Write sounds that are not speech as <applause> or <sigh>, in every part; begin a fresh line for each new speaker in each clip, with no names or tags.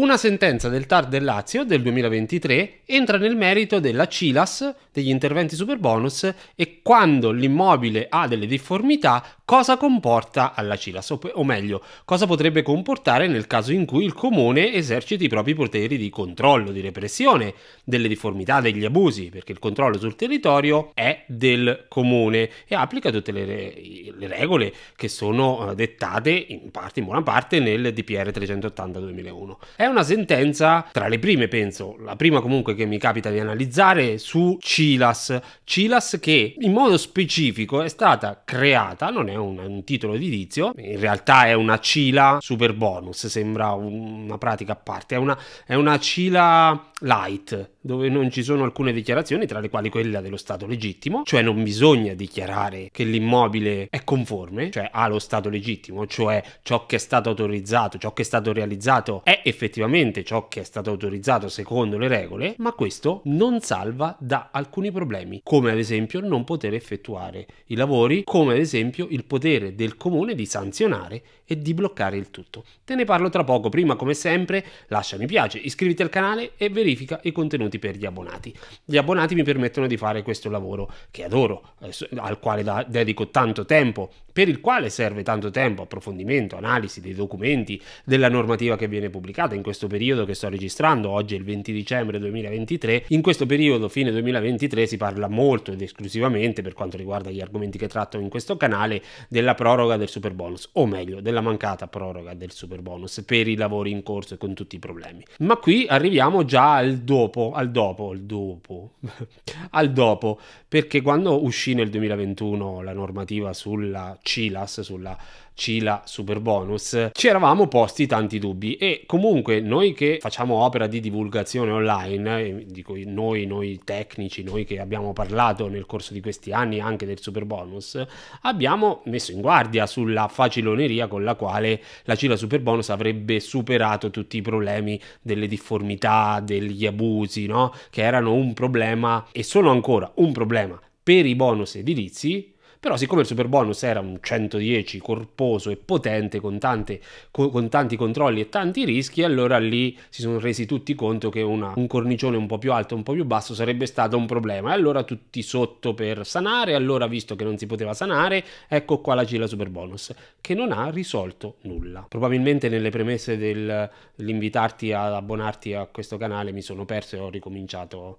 Una sentenza del TAR del Lazio del 2023 entra nel merito della CILAS, degli interventi super bonus e quando l'immobile ha delle difformità cosa comporta alla CILAS, o meglio, cosa potrebbe comportare nel caso in cui il comune eserciti i propri poteri di controllo, di repressione delle difformità, degli abusi, perché il controllo sul territorio è del comune e applica tutte le, le regole che sono eh, dettate in parte, in buona parte, nel DPR 380-2001. È una sentenza tra le prime, penso, la prima comunque che mi capita di analizzare su CILAS, CILAS che in modo specifico è stata creata, non è un, un titolo edilizio, in realtà è una CILA super bonus, sembra una pratica a parte, è una, è una CILA light dove non ci sono alcune dichiarazioni, tra le quali quella dello stato legittimo, cioè non bisogna dichiarare che l'immobile è conforme, cioè ha lo stato legittimo, cioè ciò che è stato autorizzato, ciò che è stato realizzato è effettivamente ciò che è stato autorizzato secondo le regole, ma questo non salva da alcuni problemi, come ad esempio non poter effettuare i lavori, come ad esempio il potere del comune di sanzionare e di bloccare il tutto. Te ne parlo tra poco, prima come sempre lascia mi piace, iscriviti al canale e verifica i contenuti per gli abbonati. Gli abbonati mi permettono di fare questo lavoro che adoro, eh, al quale da, dedico tanto tempo, per il quale serve tanto tempo, approfondimento, analisi dei documenti, della normativa che viene pubblicata in questo periodo che sto registrando, oggi è il 20 dicembre 2023, in questo periodo fine 2023 si parla molto ed esclusivamente per quanto riguarda gli argomenti che tratto in questo canale della proroga del super bonus, o meglio della della mancata proroga del super bonus per i lavori in corso e con tutti i problemi. Ma qui arriviamo già al dopo, al dopo, al dopo, <laughs> al dopo, perché quando uscì nel 2021 la normativa sulla CILAS, sulla Cila Super Bonus, ci eravamo posti tanti dubbi e comunque noi che facciamo opera di divulgazione online, dico noi, noi tecnici, noi che abbiamo parlato nel corso di questi anni anche del Super Bonus, abbiamo messo in guardia sulla faciloneria con la quale la Cila Super Bonus avrebbe superato tutti i problemi delle difformità, degli abusi, no? che erano un problema e sono ancora un problema per i bonus edilizi però siccome il super bonus era un 110 corposo e potente con, tante, con, con tanti controlli e tanti rischi, allora lì si sono resi tutti conto che una, un cornicione un po' più alto, un po' più basso sarebbe stato un problema. E allora tutti sotto per sanare, allora visto che non si poteva sanare, ecco qua la gila super bonus, che non ha risolto nulla. Probabilmente nelle premesse dell'invitarti ad abbonarti a questo canale mi sono perso e ho ricominciato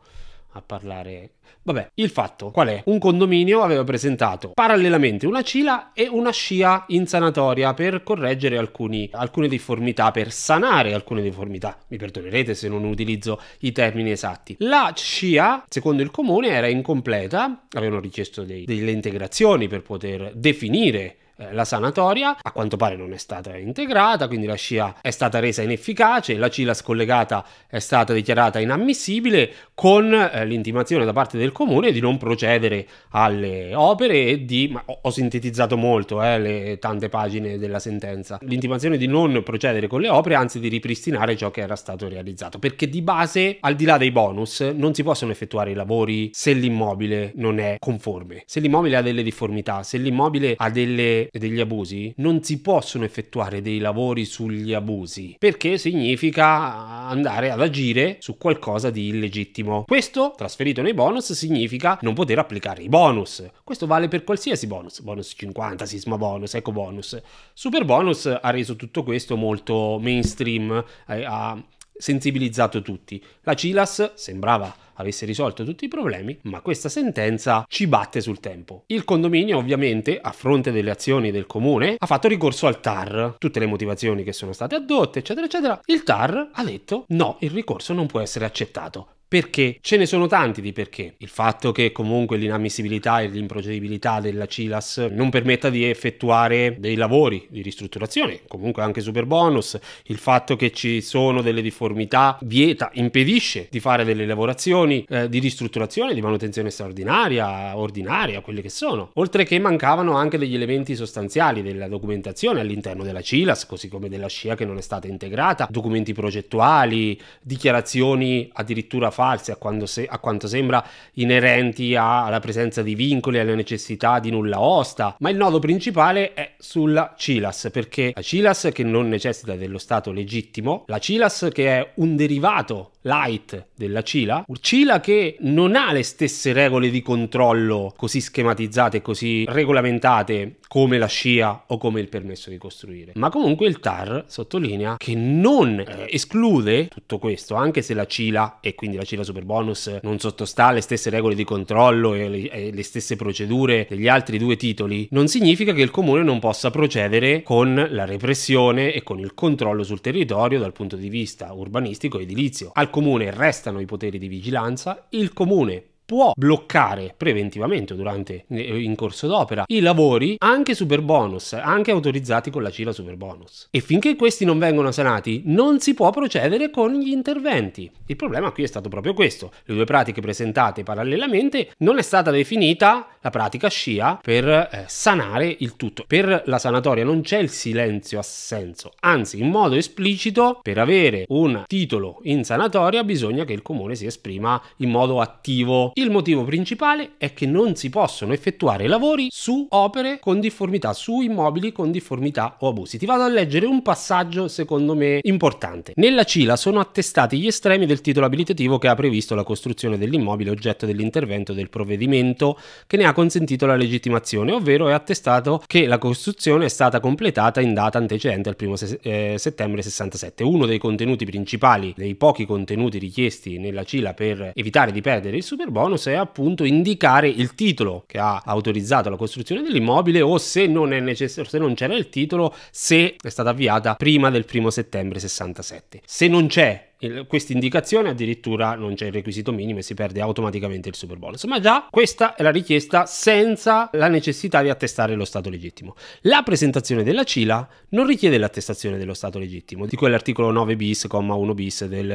a parlare. Vabbè, il fatto qual è? Un condominio aveva presentato parallelamente una CILA e una scia in sanatoria per correggere alcuni, alcune difformità, per sanare alcune difformità. Mi perdonerete se non utilizzo i termini esatti. La scia, secondo il comune, era incompleta, avevano richiesto dei, delle integrazioni per poter definire eh, la sanatoria a quanto pare non è stata integrata, quindi la scia è stata resa inefficace, la CILA scollegata è stata dichiarata inammissibile con eh, l'intimazione da parte del comune di non procedere alle opere e di... Ma ho, ho sintetizzato molto eh, le tante pagine della sentenza. L'intimazione di non procedere con le opere, anzi di ripristinare ciò che era stato realizzato, perché di base, al di là dei bonus, non si possono effettuare i lavori se l'immobile non è conforme, se l'immobile ha delle difformità, se l'immobile ha delle e degli abusi, non si possono effettuare dei lavori sugli abusi, perché significa andare ad agire su qualcosa di illegittimo. Questo, trasferito nei bonus, significa non poter applicare i bonus. Questo vale per qualsiasi bonus, bonus 50, sisma bonus, eco bonus. Super bonus ha reso tutto questo molto mainstream, eh, ha sensibilizzato tutti. La CILAS sembrava avesse risolto tutti i problemi, ma questa sentenza ci batte sul tempo. Il condominio, ovviamente, a fronte delle azioni del comune, ha fatto ricorso al TAR, tutte le motivazioni che sono state addotte, eccetera, eccetera. Il TAR ha detto no, il ricorso non può essere accettato. Perché? Ce ne sono tanti di perché. Il fatto che comunque l'inammissibilità e l'improcedibilità della CILAS non permetta di effettuare dei lavori di ristrutturazione, comunque anche super bonus, il fatto che ci sono delle difformità vieta, impedisce di fare delle lavorazioni eh, di ristrutturazione, di manutenzione straordinaria, ordinaria, quelle che sono. Oltre che mancavano anche degli elementi sostanziali della documentazione all'interno della CILAS, così come della SCIA che non è stata integrata, documenti progettuali, dichiarazioni addirittura fatte false, a, se, a quanto sembra inerenti a, alla presenza di vincoli, alla necessità di nulla osta, ma il nodo principale è sulla CILAS, perché la CILAS che non necessita dello stato legittimo, la CILAS che è un derivato light della Cila, Cila che non ha le stesse regole di controllo così schematizzate e così regolamentate come la scia o come il permesso di costruire. Ma comunque il TAR sottolinea che non eh, esclude tutto questo, anche se la Cila e quindi la Cila Superbonus non sottostà alle stesse regole di controllo e le, e le stesse procedure degli altri due titoli, non significa che il comune non possa procedere con la repressione e con il controllo sul territorio dal punto di vista urbanistico e edilizio. Al comune restano i poteri di vigilanza, il comune può bloccare preventivamente durante eh, in corso d'opera i lavori anche super bonus, anche autorizzati con la CILA super bonus. E finché questi non vengono sanati, non si può procedere con gli interventi. Il problema qui è stato proprio questo: le due pratiche presentate parallelamente non è stata definita la pratica scia per eh, sanare il tutto. Per la sanatoria non c'è il silenzio assenso, anzi in modo esplicito per avere un titolo in sanatoria bisogna che il comune si esprima in modo attivo. Il motivo principale è che non si possono effettuare lavori su opere con difformità, su immobili con difformità o abusi. Ti vado a leggere un passaggio secondo me importante. Nella CILA sono attestati gli estremi del titolo abilitativo che ha previsto la costruzione dell'immobile oggetto dell'intervento del provvedimento che ne ha ha consentito la legittimazione, ovvero è attestato che la costruzione è stata completata in data antecedente al 1 se- eh, settembre 67. Uno dei contenuti principali, dei pochi contenuti richiesti nella CILA per evitare di perdere il super bonus è appunto indicare il titolo che ha autorizzato la costruzione dell'immobile o se non, è necessario, se non c'era il titolo, se è stata avviata prima del 1 settembre 67. Se non c'è questa indicazione addirittura non c'è il requisito minimo e si perde automaticamente il super bonus. Ma già questa è la richiesta senza la necessità di attestare lo stato legittimo. La presentazione della CILA non richiede l'attestazione dello stato legittimo, di quell'articolo 9 bis, 1 bis del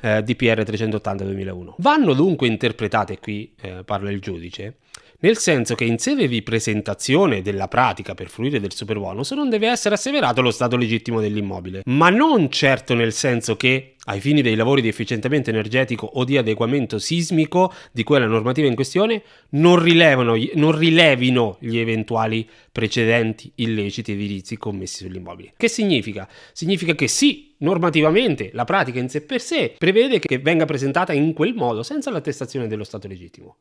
eh, DPR 380-2001. Vanno dunque interpretate, qui eh, parla il giudice, nel senso che in sede di presentazione della pratica per fruire del super bonus non deve essere asseverato lo stato legittimo dell'immobile, ma non certo nel senso che ai fini dei lavori di efficientamento energetico o di adeguamento sismico di quella normativa in questione non, rilevano, non rilevino gli eventuali precedenti illeciti edilizi commessi sull'immobile. Che significa? Significa che sì, normativamente la pratica in sé per sé prevede che venga presentata in quel modo senza l'attestazione dello stato legittimo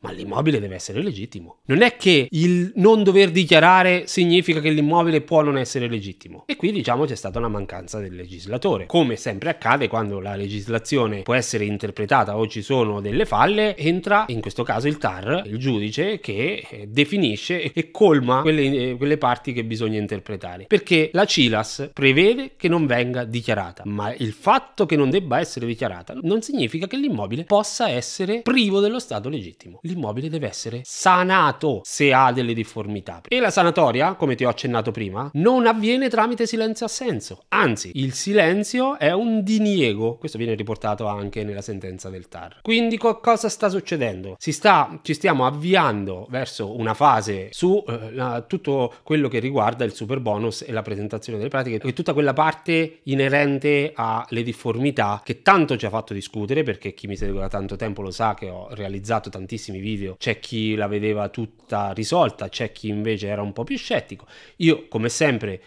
ma l'immobile deve essere legittimo. Non è che il non dover dichiarare significa che l'immobile può non essere legittimo. E qui diciamo c'è stata una mancanza del legislatore, come sempre accade quando la legislazione può essere interpretata o ci sono delle falle, entra in questo caso il TAR, il giudice che eh, definisce e colma quelle, eh, quelle parti che bisogna interpretare. Perché la CILAS prevede che non venga dichiarata, ma il fatto che non debba essere dichiarata non significa che l'immobile possa essere privo dello stato legittimo l'immobile deve essere sanato se ha delle difformità. E la sanatoria, come ti ho accennato prima, non avviene tramite silenzio-assenso. Anzi, il silenzio è un diniego. Questo viene riportato anche nella sentenza del TAR. Quindi co- cosa sta succedendo? Sta, ci stiamo avviando verso una fase su eh, tutto quello che riguarda il super bonus e la presentazione delle pratiche e tutta quella parte inerente alle difformità che tanto ci ha fatto discutere perché chi mi segue da tanto tempo lo sa che ho realizzato tantissimi di video. C'è chi la vedeva tutta risolta, c'è chi invece era un po' più scettico. Io, come sempre,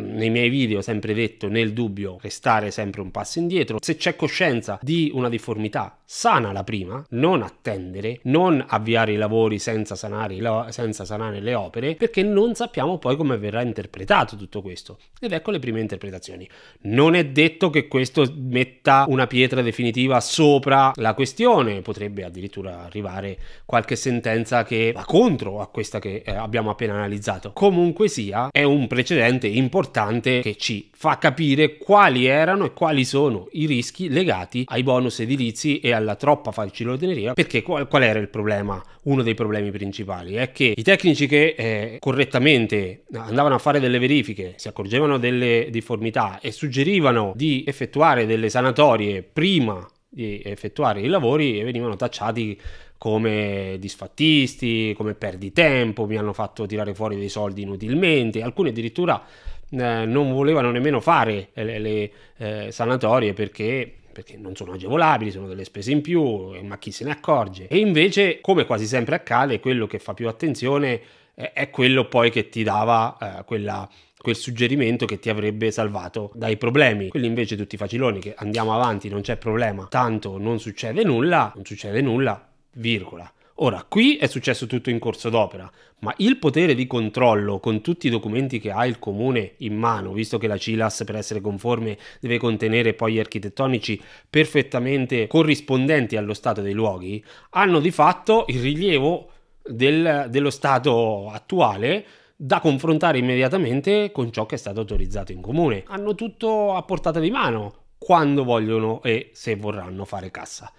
nei miei video ho sempre detto nel dubbio restare sempre un passo indietro se c'è coscienza di una difformità sana la prima non attendere non avviare i lavori senza sanare, senza sanare le opere perché non sappiamo poi come verrà interpretato tutto questo ed ecco le prime interpretazioni non è detto che questo metta una pietra definitiva sopra la questione potrebbe addirittura arrivare qualche sentenza che va contro a questa che eh, abbiamo appena analizzato comunque sia è un precedente importante importante che ci fa capire quali erano e quali sono i rischi legati ai bonus edilizi e alla troppa faciloteneria, perché qual, qual era il problema? Uno dei problemi principali è che i tecnici che eh, correttamente andavano a fare delle verifiche, si accorgevano delle difformità e suggerivano di effettuare delle sanatorie prima di effettuare i lavori e venivano tacciati come disfattisti, come perdi tempo, mi hanno fatto tirare fuori dei soldi inutilmente, alcuni addirittura eh, non volevano nemmeno fare le, le eh, sanatorie perché perché non sono agevolabili, sono delle spese in più, eh, ma chi se ne accorge? E invece, come quasi sempre accade, quello che fa più attenzione è quello poi che ti dava eh, quella, quel suggerimento che ti avrebbe salvato dai problemi. Quelli invece tutti faciloni che andiamo avanti, non c'è problema, tanto non succede nulla, non succede nulla, virgola. Ora, qui è successo tutto in corso d'opera, ma il potere di controllo con tutti i documenti che ha il comune in mano, visto che la CILAS per essere conforme deve contenere poi gli architettonici perfettamente corrispondenti allo stato dei luoghi, hanno di fatto il rilievo del, dello stato attuale da confrontare immediatamente con ciò che è stato autorizzato in comune. Hanno tutto a portata di mano quando vogliono e se vorranno fare cassa.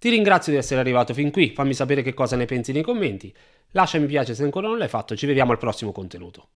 Ti ringrazio di essere arrivato fin qui, fammi sapere che cosa ne pensi nei commenti, lascia mi piace se ancora non l'hai fatto, ci vediamo al prossimo contenuto.